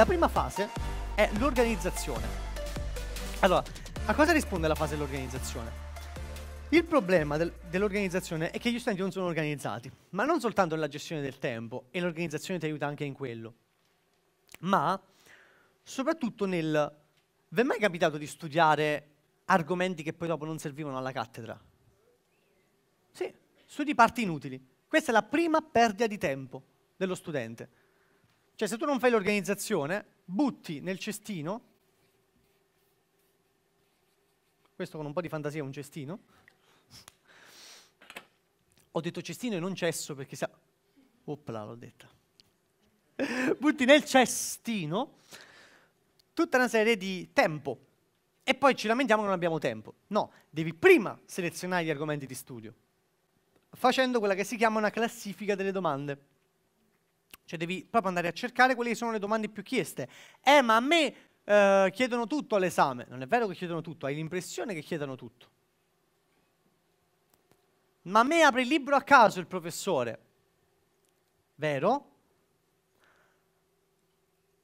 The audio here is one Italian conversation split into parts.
La prima fase è l'organizzazione. Allora, a cosa risponde la fase dell'organizzazione? Il problema del, dell'organizzazione è che gli studenti non sono organizzati, ma non soltanto nella gestione del tempo, e l'organizzazione ti aiuta anche in quello, ma soprattutto nel... Vi è mai capitato di studiare argomenti che poi dopo non servivano alla cattedra? Sì, studi parti inutili. Questa è la prima perdita di tempo dello studente. Cioè se tu non fai l'organizzazione, butti nel cestino, questo con un po' di fantasia è un cestino, ho detto cestino e non cesso perché sa... Oppla, l'ho detta. butti nel cestino tutta una serie di tempo e poi ci lamentiamo che non abbiamo tempo. No, devi prima selezionare gli argomenti di studio, facendo quella che si chiama una classifica delle domande. Cioè devi proprio andare a cercare quelle che sono le domande più chieste. Eh, ma a me eh, chiedono tutto all'esame. Non è vero che chiedono tutto, hai l'impressione che chiedano tutto. Ma a me apre il libro a caso il professore. Vero?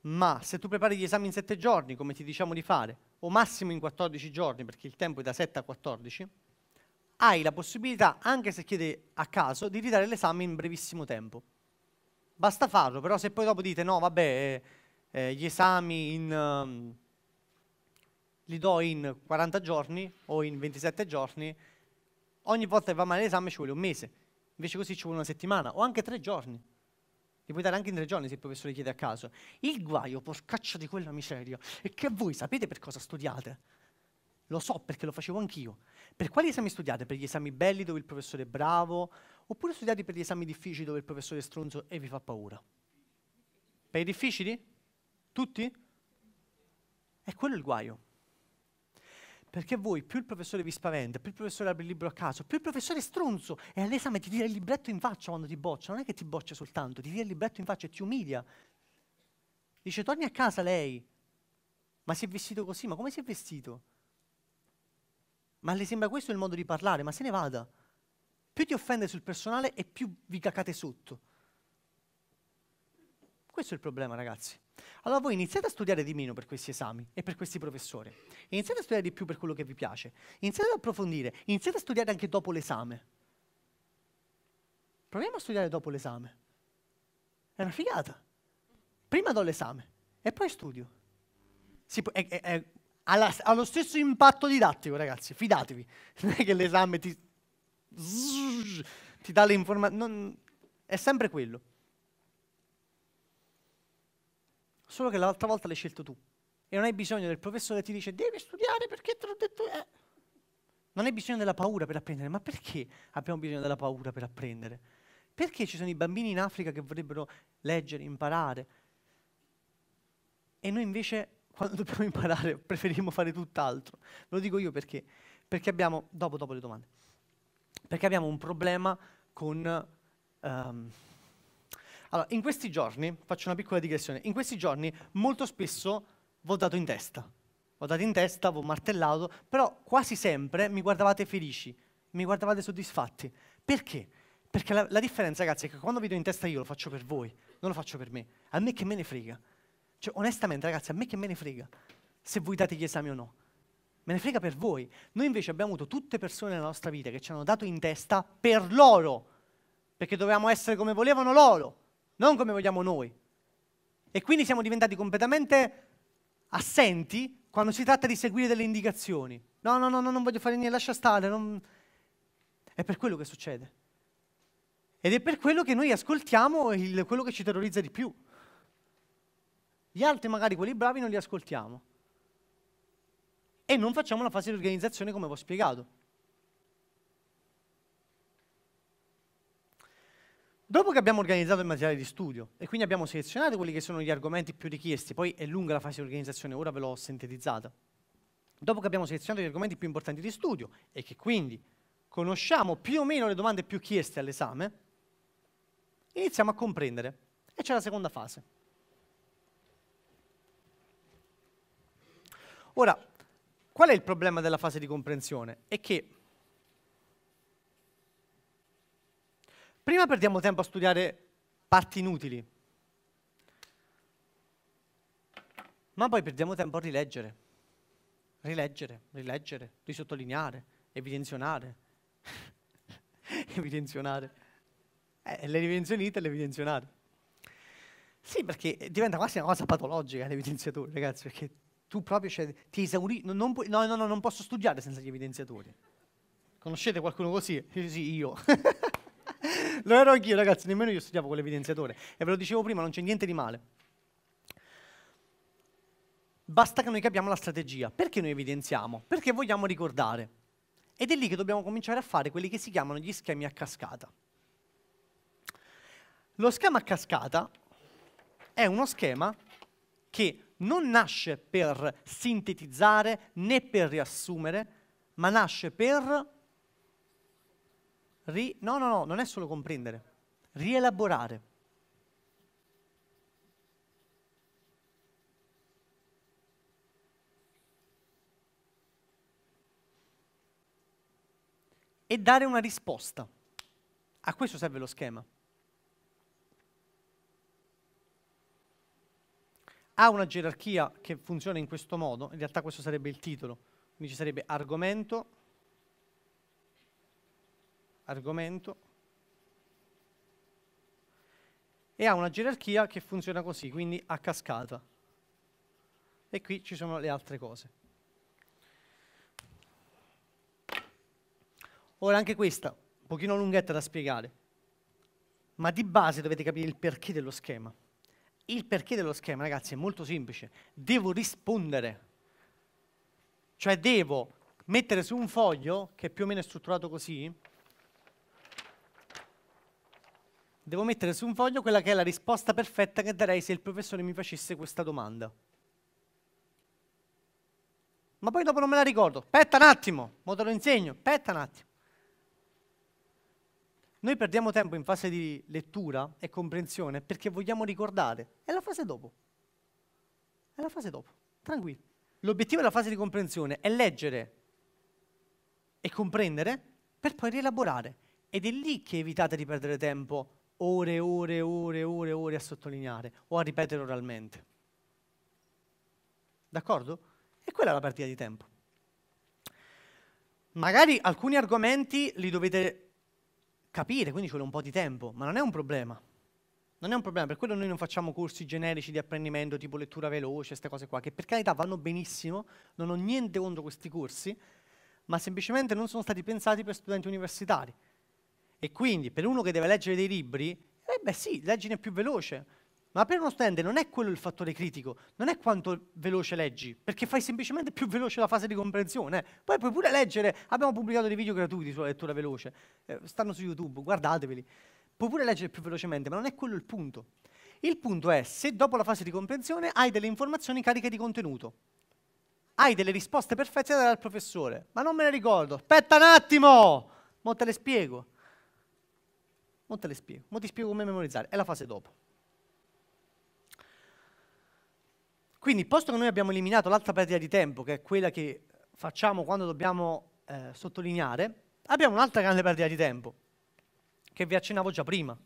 Ma se tu prepari gli esami in 7 giorni, come ti diciamo di fare, o massimo in 14 giorni, perché il tempo è da 7 a 14, hai la possibilità, anche se chiede a caso, di ridare l'esame in brevissimo tempo. Basta farlo, però se poi dopo dite no, vabbè, eh, eh gli esami in, um, li do in 40 giorni o in 27 giorni, ogni volta che va male l'esame ci vuole un mese, invece così ci vuole una settimana o anche tre giorni. Li puoi dare anche in tre giorni se il professore chiede a caso. Il guaio, porcaccia di quella miseria, è che voi sapete per cosa studiate. Lo so perché lo facevo anch'io. Per quali esami studiate? Per gli esami belli dove il professore è bravo Oppure studiate per gli esami difficili dove il professore è stronzo e vi fa paura? Per i difficili? Tutti? È quello il guaio. Perché voi, più il professore vi spaventa, più il professore apre il libro a caso, più il professore è stronzo e all'esame ti tira il libretto in faccia quando ti boccia, non è che ti boccia soltanto, ti tira il libretto in faccia e ti umilia. Dice, torni a casa lei. Ma si è vestito così? Ma come si è vestito? Ma le sembra questo il modo di parlare? Ma se ne vada più ti offende sul personale e più vi cacate sotto. Questo è il problema, ragazzi. Allora voi iniziate a studiare di meno per questi esami e per questi professori. Iniziate a studiare di più per quello che vi piace. Iniziate ad approfondire. Iniziate a studiare anche dopo l'esame. Proviamo a studiare dopo l'esame. È una figata. Prima do l'esame e poi studio. Può, è, è, è, alla, ha lo stesso impatto didattico, ragazzi. Fidatevi. Non è che l'esame ti, zzz, ti dà le informazioni. È sempre quello. Solo che l'altra volta l'hai scelto tu. E non hai bisogno del professore che ti dice devi studiare perché te l'ho detto. Eh. Non hai bisogno della paura per apprendere. Ma perché abbiamo bisogno della paura per apprendere? Perché ci sono i bambini in Africa che vorrebbero leggere, imparare? E noi invece quando dobbiamo imparare preferiamo fare tutt'altro. Ve lo dico io perché? Perché abbiamo, dopo, dopo le domande perché abbiamo un problema con... Um... Allora, in questi giorni, faccio una piccola digressione, in questi giorni molto spesso ho dato in testa, ho dato in testa, ho martellato, però quasi sempre mi guardavate felici, mi guardavate soddisfatti. Perché? Perché la, la differenza, ragazzi, è che quando vi do in testa io lo faccio per voi, non lo faccio per me. A me che me ne frega. Cioè, onestamente, ragazzi, a me che me ne frega se voi date gli esami o no me ne frega per voi. Noi invece abbiamo avuto tutte persone nella nostra vita che ci hanno dato in testa per loro, perché dovevamo essere come volevano loro, non come vogliamo noi. E quindi siamo diventati completamente assenti quando si tratta di seguire delle indicazioni. No, no, no, no non voglio fare niente, lascia stare. Non... È per quello che succede. Ed è per quello che noi ascoltiamo il, quello che ci terrorizza di più. Gli altri, magari quelli bravi, non li ascoltiamo e non facciamo la fase di organizzazione come vi ho spiegato. Dopo che abbiamo organizzato il materiale di studio e quindi abbiamo selezionato quelli che sono gli argomenti più richiesti, poi è lunga la fase di organizzazione, ora ve l'ho sintetizzata, dopo che abbiamo selezionato gli argomenti più importanti di studio e che quindi conosciamo più o meno le domande più chieste all'esame, iniziamo a comprendere. E c'è la seconda fase. Ora, Qual è il problema della fase di comprensione? È che prima perdiamo tempo a studiare parti inutili, ma poi perdiamo tempo a rileggere, rileggere, rileggere, risottolineare, evidenzionare, evidenzionare. Eh, le evidenzionite e le evidenzionate. Sì, perché diventa quasi una cosa patologica l'evidenziatore, ragazzi, perché tu proprio cioè, ti esauri, non, non no, no, no, non posso studiare senza gli evidenziatori. Conoscete qualcuno così? sì, io. lo ero anch'io, ragazzi, nemmeno io studiavo con l'evidenziatore. E ve lo dicevo prima, non c'è niente di male. Basta che noi capiamo la strategia. Perché noi evidenziamo? Perché vogliamo ricordare. Ed è lì che dobbiamo cominciare a fare quelli che si chiamano gli schemi a cascata. Lo schema a cascata è uno schema che non nasce per sintetizzare né per riassumere, ma nasce per... Ri... No, no, no, non è solo comprendere, rielaborare. E dare una risposta. A questo serve lo schema. ha una gerarchia che funziona in questo modo, in realtà questo sarebbe il titolo, quindi ci sarebbe argomento, argomento, e ha una gerarchia che funziona così, quindi a cascata. E qui ci sono le altre cose. Ora anche questa, un pochino lunghetta da spiegare, ma di base dovete capire il perché dello schema. Il perché dello schema, ragazzi, è molto semplice. Devo rispondere. Cioè devo mettere su un foglio, che più o meno è strutturato così, devo mettere su un foglio quella che è la risposta perfetta che darei se il professore mi facesse questa domanda. Ma poi dopo non me la ricordo. Aspetta un attimo, mo te lo insegno. Aspetta un attimo. Noi perdiamo tempo in fase di lettura e comprensione perché vogliamo ricordare. È la fase dopo. È la fase dopo. Tranquillo. L'obiettivo della fase di comprensione è leggere e comprendere per poi rielaborare. Ed è lì che evitate di perdere tempo ore e ore e ore e ore, ore a sottolineare o a ripetere oralmente. D'accordo? E quella è la partita di tempo. Magari alcuni argomenti li dovete capire, quindi ci vuole un po' di tempo, ma non è un problema. Non è un problema, per quello noi non facciamo corsi generici di apprendimento tipo lettura veloce, queste cose qua, che per carità vanno benissimo, non ho niente contro questi corsi, ma semplicemente non sono stati pensati per studenti universitari. E quindi per uno che deve leggere dei libri, eh beh sì, leggine più veloce, ma aprire uno stand non è quello il fattore critico, non è quanto veloce leggi, perché fai semplicemente più veloce la fase di comprensione. Eh. Poi puoi pure leggere, abbiamo pubblicato dei video gratuiti sulla lettura veloce, eh, stanno su YouTube, guardateveli. Puoi pure leggere più velocemente, ma non è quello il punto. Il punto è se dopo la fase di comprensione hai delle informazioni cariche di contenuto, hai delle risposte perfette da dare al professore, ma non me le ricordo. Aspetta un attimo! Mo te le spiego. Mo te le spiego, mo ti spiego come memorizzare, è la fase dopo. Quindi, posto che noi abbiamo eliminato l'altra perdita di tempo, che è quella che facciamo quando dobbiamo eh, sottolineare, abbiamo un'altra grande perdita di tempo, che vi accennavo già prima,